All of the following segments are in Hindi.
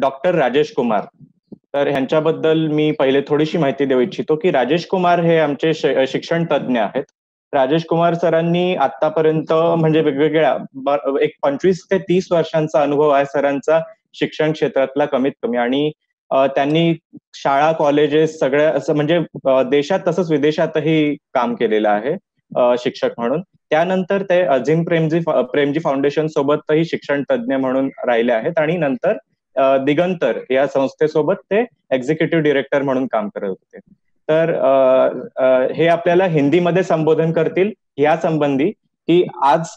डॉक्टर राजेश कुमार तर ह्यांच्याबद्दल मी पहिले थोडीशी माहिती देऊ इच्छितो की राजेश कुमार हे आमचे शिक्षण तज्ज्ञ आहेत राजेश कुमार सरांनी आतापर्यंत म्हणजे वेगवेगळ्या एक पंचवीस ते तीस वर्षांचा अनुभव आहे सरांचा शिक्षण क्षेत्रातला कमीत कमी आणि त्यांनी शाळा कॉलेजेस सगळ्या असं म्हणजे देशात तसंच विदेशातही काम केलेलं आहे शिक्षक म्हणून त्यानंतर ते अजिम प्रेमजी प्रेमजी फाउंडेशन सोबतही शिक्षण तज्ज्ञ म्हणून राहिले आहेत आणि नंतर दिगंतर या संस्थेसोबत ते एक्झिक्युटिव्ह डिरेक्टर म्हणून काम करत होते तर हे आपल्याला हिंदीमध्ये संबोधन करतील या संबंधी की आज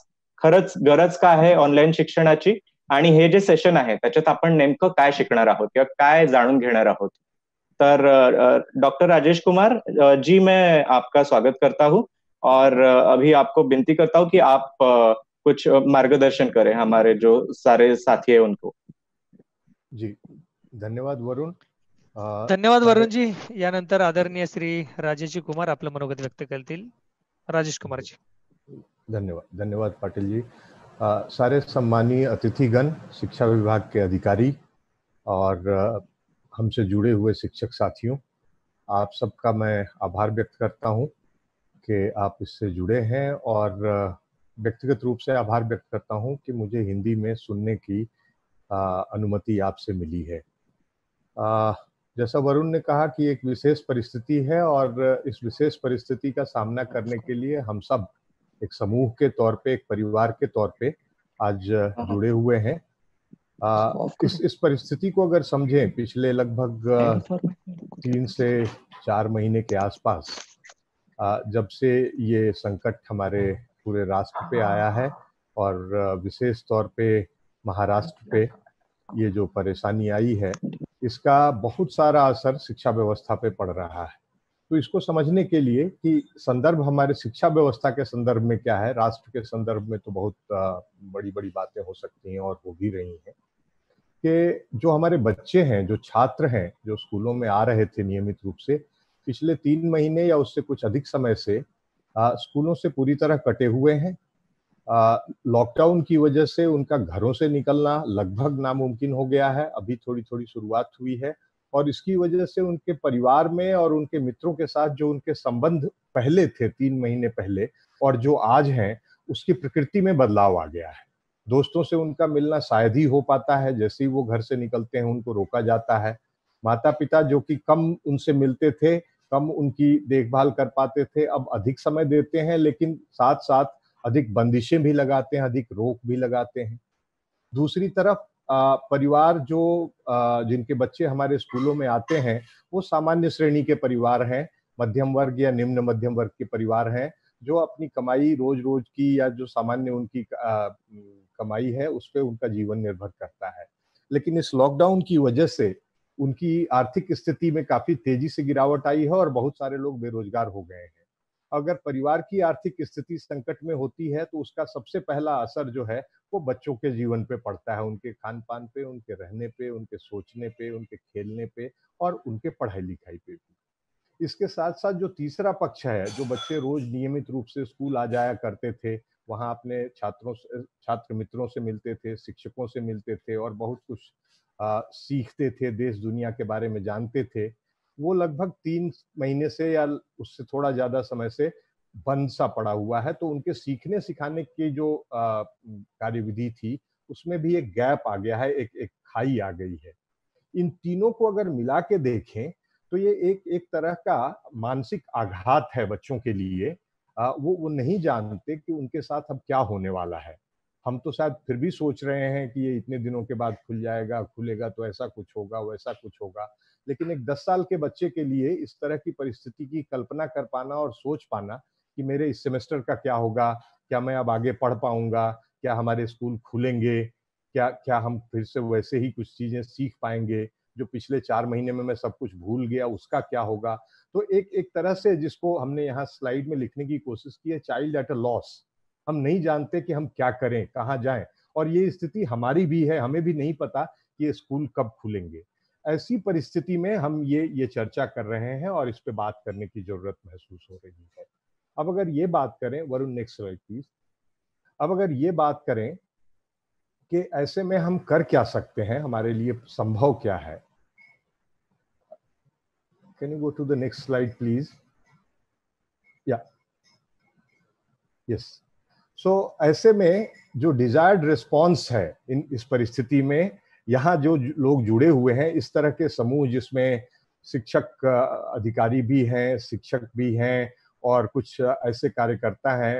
खरंच गरज काय आहे ऑनलाईन शिक्षणाची आणि हे जे सेशन आहे त्याच्यात आपण नेमकं काय शिकणार आहोत किंवा काय जाणून घेणार आहोत तर डॉक्टर राजेश कुमार जी मैं आपका स्वागत करता हूँ और अभी आपको विनती करता हूँ कि आप कुछ मार्गदर्शन करें हमारे जो सारे साथी है उनको जी धन्यवाद वरुण धन्यवाद वरुण जी यानंतर आदरणीय श्री राजेश कुमार आपलं मनोगत व्यक्त करतील राजेश कुमार जी धन्यवाद धन्यवाद पाटिल जी आ, सारे सम्मानीय अतिथिगण शिक्षा विभाग के अधिकारी और हमसे जुड़े हुए शिक्षक साथियों आप सबका मैं आभार व्यक्त करता हूं कि आप इससे जुड़े हैं और व्यक्तिगत रूप से आभार व्यक्त करता हूं कि मुझे हिंदी में सुनने की अनुमति आपसे मिली है आ, जैसा वरुण ने कहा कि एक विशेष परिस्थिति है और इस विशेष परिस्थिति का सामना करने के लिए हम सब एक समूह के तौर पे एक परिवार के तौर पे आज हाँ। जुड़े हुए हैं इस इस परिस्थिति को अगर समझें पिछले लगभग तीन से चार महीने के आसपास जब से ये संकट हमारे पूरे राष्ट्र पे हाँ। आया है और विशेष तौर पे महाराष्ट्र अच्छा। पे ये जो परेशानी आई है इसका बहुत सारा असर शिक्षा व्यवस्था पे पड़ रहा है तो इसको समझने के लिए कि संदर्भ हमारे शिक्षा व्यवस्था के संदर्भ में क्या है राष्ट्र के संदर्भ में तो बहुत बड़ी बड़ी बातें हो सकती हैं और हो भी रही हैं कि जो हमारे बच्चे हैं जो छात्र हैं जो स्कूलों में आ रहे थे नियमित रूप से पिछले तीन महीने या उससे कुछ अधिक समय से आ, स्कूलों से पूरी तरह कटे हुए हैं लॉकडाउन की वजह से उनका घरों से निकलना लगभग नामुमकिन हो गया है अभी थोड़ी थोड़ी शुरुआत हुई है और इसकी वजह से उनके परिवार में और उनके मित्रों के साथ जो उनके संबंध पहले थे तीन महीने पहले और जो आज हैं उसकी प्रकृति में बदलाव आ गया है दोस्तों से उनका मिलना शायद ही हो पाता है जैसे ही वो घर से निकलते हैं उनको रोका जाता है माता पिता जो कि कम उनसे मिलते थे कम उनकी देखभाल कर पाते थे अब अधिक समय देते हैं लेकिन साथ साथ अधिक बंदिशें भी लगाते हैं अधिक रोक भी लगाते हैं दूसरी तरफ परिवार जो जिनके बच्चे हमारे स्कूलों में आते हैं वो सामान्य श्रेणी के परिवार हैं मध्यम वर्ग या निम्न मध्यम वर्ग के परिवार हैं जो अपनी कमाई रोज रोज की या जो सामान्य उनकी कमाई है उस पर उनका जीवन निर्भर करता है लेकिन इस लॉकडाउन की वजह से उनकी आर्थिक स्थिति में काफी तेजी से गिरावट आई है और बहुत सारे लोग बेरोजगार हो गए हैं अगर परिवार की आर्थिक स्थिति संकट में होती है तो उसका सबसे पहला असर जो है वो बच्चों के जीवन पे पड़ता है उनके खान पान पे उनके रहने पे उनके सोचने पे उनके खेलने पे और उनके पढ़ाई लिखाई पे भी इसके साथ साथ जो तीसरा पक्ष है जो बच्चे रोज नियमित रूप से स्कूल आ जाया करते थे वहाँ अपने छात्रों से छात्र मित्रों से मिलते थे शिक्षकों से मिलते थे और बहुत कुछ आ, सीखते थे देश दुनिया के बारे में जानते थे वो लगभग तीन महीने से या उससे थोड़ा ज्यादा समय से बंद सा पड़ा हुआ है तो उनके सीखने सिखाने की जो कार्यविधि थी उसमें भी एक गैप आ गया है एक एक खाई आ गई है इन तीनों को अगर मिला के देखें तो ये एक एक तरह का मानसिक आघात है बच्चों के लिए आ, वो वो नहीं जानते कि उनके साथ अब क्या होने वाला है हम तो शायद फिर भी सोच रहे हैं कि ये इतने दिनों के बाद खुल जाएगा खुलेगा तो ऐसा कुछ होगा वैसा कुछ होगा लेकिन एक दस साल के बच्चे के लिए इस तरह की परिस्थिति की कल्पना कर पाना और सोच पाना कि मेरे इस सेमेस्टर का क्या होगा क्या मैं अब आगे पढ़ पाऊंगा क्या हमारे स्कूल खुलेंगे क्या क्या हम फिर से वैसे ही कुछ चीजें सीख पाएंगे जो पिछले चार महीने में मैं सब कुछ भूल गया उसका क्या होगा तो एक एक तरह से जिसको हमने यहाँ स्लाइड में लिखने की कोशिश की है चाइल्ड एट अ लॉस हम नहीं जानते कि हम क्या करें कहाँ जाएं और ये स्थिति हमारी भी है हमें भी नहीं पता कि ये स्कूल कब खुलेंगे ऐसी परिस्थिति में हम ये ये चर्चा कर रहे हैं और इस पर बात करने की जरूरत महसूस हो रही है अब अगर ये बात करें वरुण नेक्स्ट स्लाइड प्लीज अब अगर ये बात करें कि ऐसे में हम कर क्या सकते हैं हमारे लिए संभव क्या है can you go to the next slide please या यस सो ऐसे में जो डिजायर्ड रिस्पॉन्स है इन इस परिस्थिति में यहाँ जो लोग जुड़े हुए हैं इस तरह के समूह जिसमें शिक्षक अधिकारी भी हैं शिक्षक भी हैं और कुछ ऐसे कार्यकर्ता हैं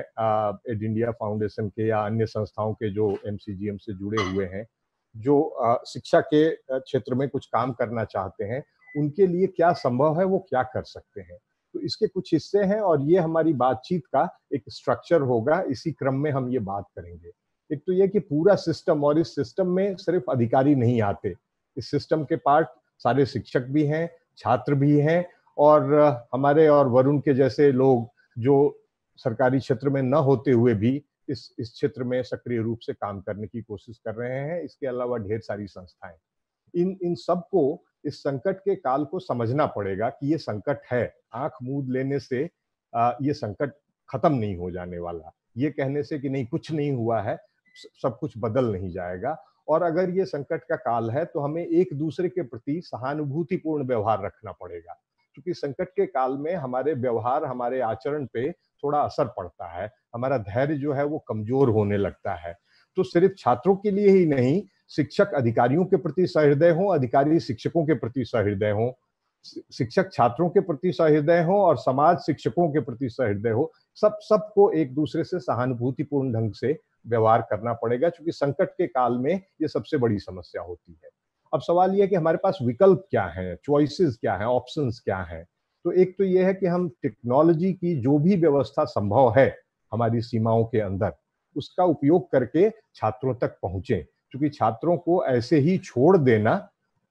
एड इंडिया फाउंडेशन के या अन्य संस्थाओं के जो एम से जुड़े हुए हैं जो शिक्षा के क्षेत्र में कुछ काम करना चाहते हैं उनके लिए क्या संभव है वो क्या कर सकते हैं तो इसके कुछ हिस्से हैं और ये हमारी बातचीत का एक स्ट्रक्चर होगा इसी क्रम में हम ये बात करेंगे एक तो यह कि पूरा सिस्टम और इस सिस्टम में सिर्फ अधिकारी नहीं आते इस सिस्टम के पार्ट सारे शिक्षक भी हैं छात्र भी हैं और हमारे और वरुण के जैसे लोग जो सरकारी क्षेत्र में न होते हुए भी इस इस क्षेत्र में सक्रिय रूप से काम करने की कोशिश कर रहे हैं इसके अलावा ढेर सारी संस्थाएं इन इन सबको इस संकट के काल को समझना पड़ेगा कि ये संकट है आंख मूद लेने से आ, ये संकट खत्म नहीं हो जाने वाला ये कहने से कि नहीं कुछ नहीं हुआ है सब कुछ बदल नहीं जाएगा और अगर ये संकट का काल है तो हमें एक दूसरे के प्रति सहानुभूतिपूर्ण व्यवहार रखना पड़ेगा क्योंकि संकट के काल में हमारे व्यवहार हमारे आचरण पे थोड़ा असर पड़ता है हमारा धैर्य जो है वो कमजोर होने लगता है तो सिर्फ छात्रों के लिए ही नहीं शिक्षक अधिकारियों के प्रति सहृदय हों अधिकारी शिक्षकों के प्रति सहृदय हों शिक्षक छात्रों के प्रति सहृदय हो और समाज शिक्षकों के प्रति सहृदय हो सब सबको एक दूसरे से सहानुभूतिपूर्ण ढंग से व्यवहार करना पड़ेगा क्योंकि संकट के काल में ये सबसे बड़ी समस्या होती है अब सवाल यह है कि हमारे पास विकल्प क्या है चॉइसेस क्या है ऑप्शन क्या है तो एक तो ये है कि हम टेक्नोलॉजी की जो भी व्यवस्था संभव है हमारी सीमाओं के अंदर उसका उपयोग करके छात्रों तक पहुंचे क्योंकि छात्रों को ऐसे ही छोड़ देना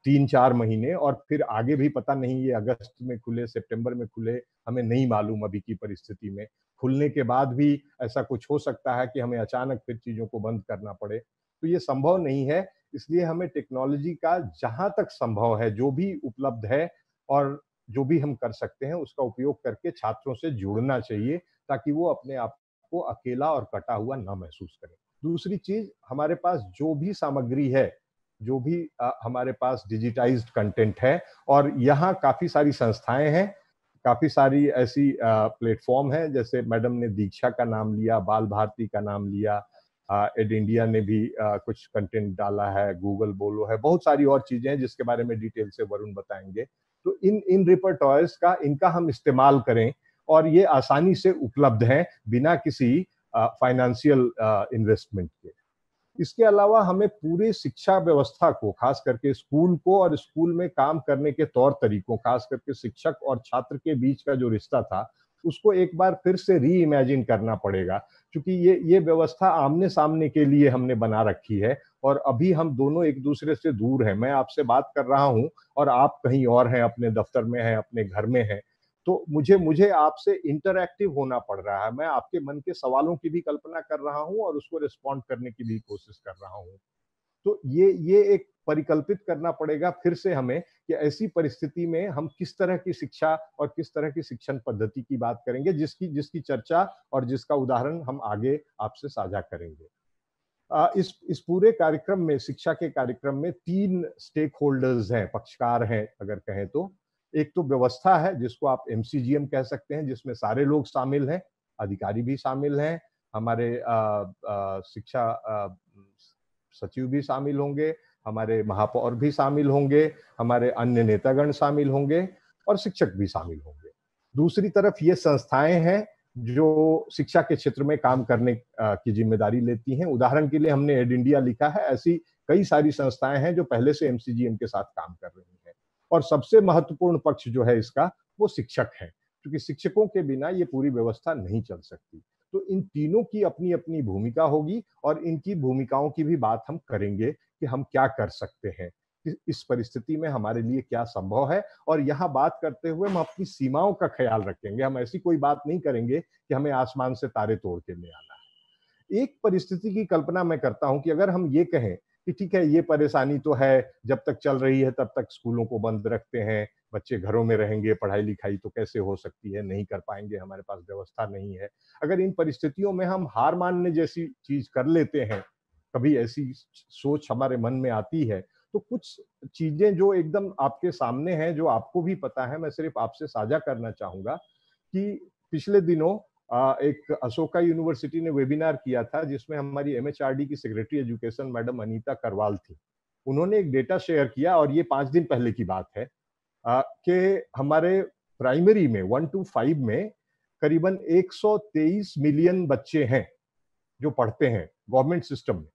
तीन चार महीने और फिर आगे भी पता नहीं ये अगस्त में खुले सितंबर में खुले हमें नहीं मालूम अभी की परिस्थिति में खुलने के बाद भी ऐसा कुछ हो सकता है कि हमें अचानक फिर चीज़ों को बंद करना पड़े तो ये संभव नहीं है इसलिए हमें टेक्नोलॉजी का जहां तक संभव है जो भी उपलब्ध है और जो भी हम कर सकते हैं उसका उपयोग करके छात्रों से जुड़ना चाहिए ताकि वो अपने आप को अकेला और कटा हुआ ना महसूस करें दूसरी चीज हमारे पास जो भी सामग्री है जो भी आ, हमारे पास डिजिटाइज्ड कंटेंट है और यहाँ काफी सारी संस्थाएं हैं काफ़ी सारी ऐसी प्लेटफॉर्म है जैसे मैडम ने दीक्षा का नाम लिया बाल भारती का नाम लिया एड इंडिया ने भी कुछ कंटेंट डाला है गूगल बोलो है बहुत सारी और चीज़ें हैं जिसके बारे में डिटेल से वरुण बताएंगे तो इन इन रिपर टॉयस का इनका हम इस्तेमाल करें और ये आसानी से उपलब्ध हैं बिना किसी फाइनेंशियल इन्वेस्टमेंट के इसके अलावा हमें पूरी शिक्षा व्यवस्था को खास करके स्कूल को और स्कूल में काम करने के तौर तरीकों खास करके शिक्षक और छात्र के बीच का जो रिश्ता था उसको एक बार फिर से री इमेजिन करना पड़ेगा क्योंकि ये ये व्यवस्था आमने सामने के लिए हमने बना रखी है और अभी हम दोनों एक दूसरे से दूर हैं मैं आपसे बात कर रहा हूँ और आप कहीं और हैं अपने दफ्तर में हैं अपने घर में हैं तो मुझे मुझे आपसे इंटरक्टिव होना पड़ रहा है मैं आपके मन के सवालों की भी कल्पना कर रहा हूँ और उसको रिस्पॉन्ड करने की भी कोशिश कर रहा हूँ तो ये ये एक परिकल्पित करना पड़ेगा फिर से हमें कि ऐसी परिस्थिति में हम किस तरह की शिक्षा और किस तरह की शिक्षण पद्धति की बात करेंगे जिसकी जिसकी चर्चा और जिसका उदाहरण हम आगे आपसे साझा करेंगे इस इस पूरे कार्यक्रम में शिक्षा के कार्यक्रम में तीन स्टेक होल्डर्स हैं पक्षकार हैं अगर कहें तो एक तो व्यवस्था है जिसको आप एम कह सकते हैं जिसमें सारे लोग शामिल हैं अधिकारी भी शामिल हैं हमारे शिक्षा सचिव भी शामिल होंगे हमारे महापौर भी शामिल होंगे हमारे अन्य नेतागण शामिल होंगे और शिक्षक भी शामिल होंगे दूसरी तरफ ये संस्थाएं हैं जो शिक्षा के क्षेत्र में काम करने की जिम्मेदारी लेती हैं उदाहरण के लिए हमने एड इंडिया लिखा है ऐसी कई सारी संस्थाएं हैं जो पहले से एमसीजीएम के साथ काम कर रही हैं और सबसे महत्वपूर्ण पक्ष जो है इसका वो शिक्षक है क्योंकि शिक्षकों के बिना ये पूरी व्यवस्था नहीं चल सकती तो इन तीनों की अपनी अपनी भूमिका होगी और इनकी भूमिकाओं की भी बात हम करेंगे कि हम क्या कर सकते हैं इस परिस्थिति में हमारे लिए क्या संभव है और यहाँ बात करते हुए हम अपनी सीमाओं का ख्याल रखेंगे हम ऐसी कोई बात नहीं करेंगे कि हमें आसमान से तारे तोड़ के ले आना है एक परिस्थिति की कल्पना मैं करता हूं कि अगर हम ये कहें कि ठीक है ये परेशानी तो है जब तक चल रही है तब तक स्कूलों को बंद रखते हैं बच्चे घरों में रहेंगे पढ़ाई लिखाई तो कैसे हो सकती है नहीं कर पाएंगे हमारे पास व्यवस्था नहीं है अगर इन परिस्थितियों में हम हार मानने जैसी चीज कर लेते हैं कभी ऐसी सोच हमारे मन में आती है तो कुछ चीजें जो एकदम आपके सामने हैं जो आपको भी पता है मैं सिर्फ आपसे साझा करना चाहूंगा कि पिछले दिनों एक अशोका यूनिवर्सिटी ने वेबिनार किया था जिसमें हमारी एम की secretary education madam Anita Karwal थी उन्होंने एक डेटा शेयर किया और ये पाँच दिन पहले की बात है कि हमारे प्राइमरी में वन टू फाइव में करीबन 123 मिलियन बच्चे हैं जो पढ़ते हैं गवर्नमेंट सिस्टम में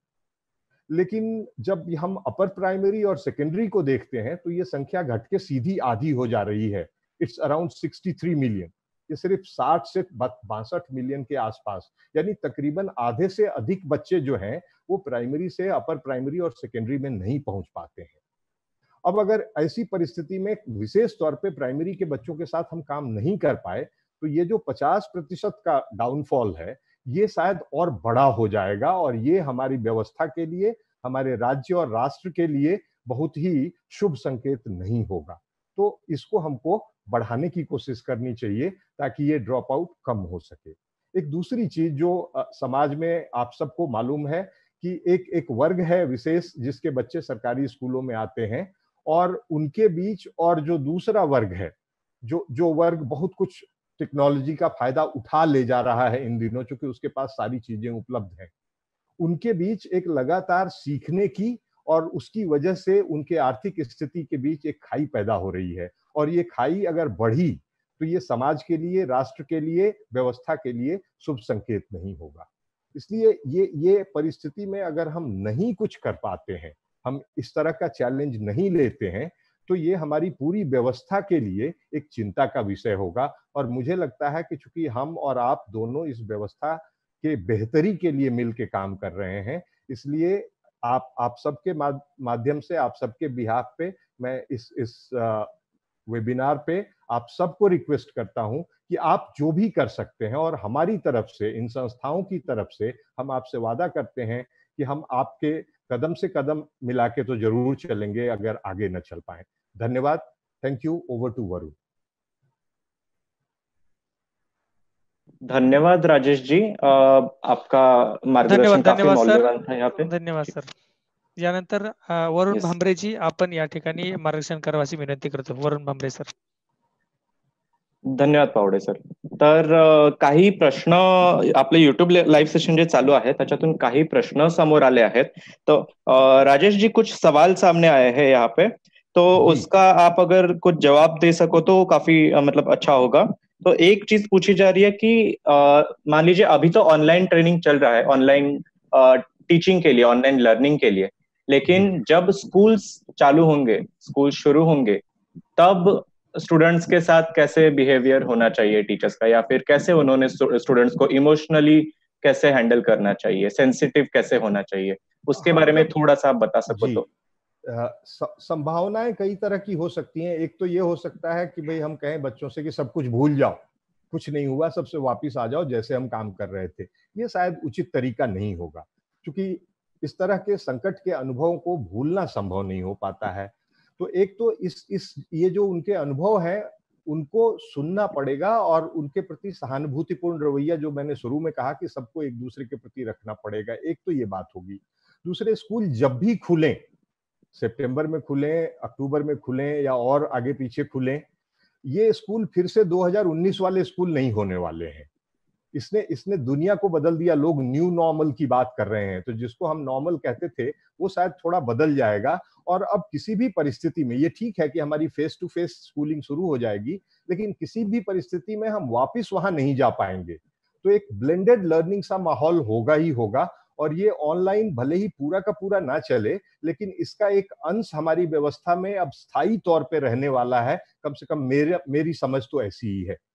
लेकिन जब हम अपर प्राइमरी और सेकेंडरी को देखते हैं तो ये संख्या घट के सीधी आधी हो जा रही है इट्स अराउंड 63 मिलियन ये सिर्फ 60 से बासठ मिलियन के आसपास यानी तकरीबन आधे से अधिक बच्चे जो हैं वो प्राइमरी से अपर प्राइमरी और सेकेंडरी में नहीं पहुंच पाते हैं अब अगर ऐसी परिस्थिति में विशेष तौर पे प्राइमरी के बच्चों के साथ हम काम नहीं कर पाए तो ये जो 50 प्रतिशत का डाउनफॉल है ये शायद और बड़ा हो जाएगा और ये हमारी व्यवस्था के लिए हमारे राज्य और राष्ट्र के लिए बहुत ही शुभ संकेत नहीं होगा तो इसको हमको बढ़ाने की कोशिश करनी चाहिए ताकि ये ड्रॉप आउट कम हो सके एक दूसरी चीज जो समाज में आप सबको मालूम है कि एक एक वर्ग है विशेष जिसके बच्चे सरकारी स्कूलों में आते हैं और उनके बीच और जो दूसरा वर्ग है जो जो वर्ग बहुत कुछ टेक्नोलॉजी का फायदा उठा ले जा रहा है इन दिनों चूंकि उसके पास सारी चीजें उपलब्ध हैं उनके बीच एक लगातार सीखने की और उसकी वजह से उनके आर्थिक स्थिति के बीच एक खाई पैदा हो रही है और ये खाई अगर बढ़ी तो ये समाज के लिए राष्ट्र के लिए व्यवस्था के लिए शुभ संकेत नहीं होगा इसलिए ये ये परिस्थिति में अगर हम नहीं कुछ कर पाते हैं हम इस तरह का चैलेंज नहीं लेते हैं तो ये हमारी पूरी व्यवस्था के लिए एक चिंता का विषय होगा और मुझे लगता है कि चूंकि हम और आप दोनों इस व्यवस्था के बेहतरी के लिए मिल के काम कर रहे हैं इसलिए आप आप सबके माध्यम से आप सबके बिहाफ पे मैं इस इस वेबिनार पे आप सबको रिक्वेस्ट करता हूं कि आप जो भी कर सकते हैं और हमारी तरफ से इन संस्थाओं की तरफ से हम आपसे वादा करते हैं कि हम आपके कदम से कदम मिला के तो जरूर चलेंगे अगर आगे न चल पाए धन्यवाद thank you over to Varun धन्यवाद राजेश जी आपका मार्गदर्शन काफी मौल्यवान था यहाँ पे धन्यवाद सर यानंतर वरुण yes. जी आपण या ठिकाणी मार्गदर्शन करावं विनंती करतो वरुण भांबरे सर धन्यवाद पावडे सर तर काही प्रश्न आपले युट्यूब लाईव्ह सेशन जे चालू आहे त्याच्यातून काही प्रश्न समोर आले आहेत तर राजेश जी कुछ सवाल सामने आए है यहाँ पे तो उसका आप अगर कुछ जवाब दे सको तो काफी मतलब अच्छा होगा तो एक चीज पूछी जा रही है कि मान लीजिए अभी तो ऑनलाइन ट्रेनिंग चल रहा है ऑनलाइन टीचिंग के लिए ऑनलाइन लर्निंग के लिए लेकिन हम्म। जब स्कूल्स चालू होंगे स्कूल शुरू होंगे तब स्टूडेंट्स के साथ कैसे बिहेवियर होना चाहिए टीचर्स का या फिर कैसे उन्होंने स्टूडेंट्स को इमोशनली कैसे हैंडल करना चाहिए सेंसिटिव कैसे होना चाहिए उसके हाँ, बारे में तो थोड़ा सा आप बता सको तो संभावनाएं कई तरह की हो सकती हैं एक तो ये हो सकता है कि भाई हम कहें बच्चों से कि सब कुछ भूल जाओ कुछ नहीं हुआ सबसे वापस आ जाओ जैसे हम काम कर रहे थे ये शायद उचित तरीका नहीं होगा क्योंकि इस तरह के संकट के अनुभवों को भूलना संभव नहीं हो पाता है तो एक तो इस इस ये जो उनके अनुभव हैं उनको सुनना पड़ेगा और उनके प्रति सहानुभूतिपूर्ण रवैया जो मैंने शुरू में कहा कि सबको एक दूसरे के प्रति रखना पड़ेगा एक तो ये बात होगी दूसरे स्कूल जब भी खुलें सितंबर में खुलें अक्टूबर में खुलें या और आगे पीछे खुलें ये स्कूल फिर से 2019 वाले स्कूल नहीं होने वाले हैं इसने इसने दुनिया को बदल दिया लोग न्यू नॉर्मल की बात कर रहे हैं तो जिसको हम नॉर्मल कहते थे वो शायद थोड़ा बदल जाएगा और अब किसी भी परिस्थिति में ये ठीक है कि हमारी फेस टू फेस स्कूलिंग शुरू हो जाएगी लेकिन किसी भी परिस्थिति में हम वापिस वहां नहीं जा पाएंगे तो एक ब्लेंडेड लर्निंग सा माहौल होगा ही होगा और ये ऑनलाइन भले ही पूरा का पूरा ना चले लेकिन इसका एक अंश हमारी व्यवस्था में अब स्थायी तौर पे रहने वाला है कम से कम मेरे मेरी समझ तो ऐसी ही है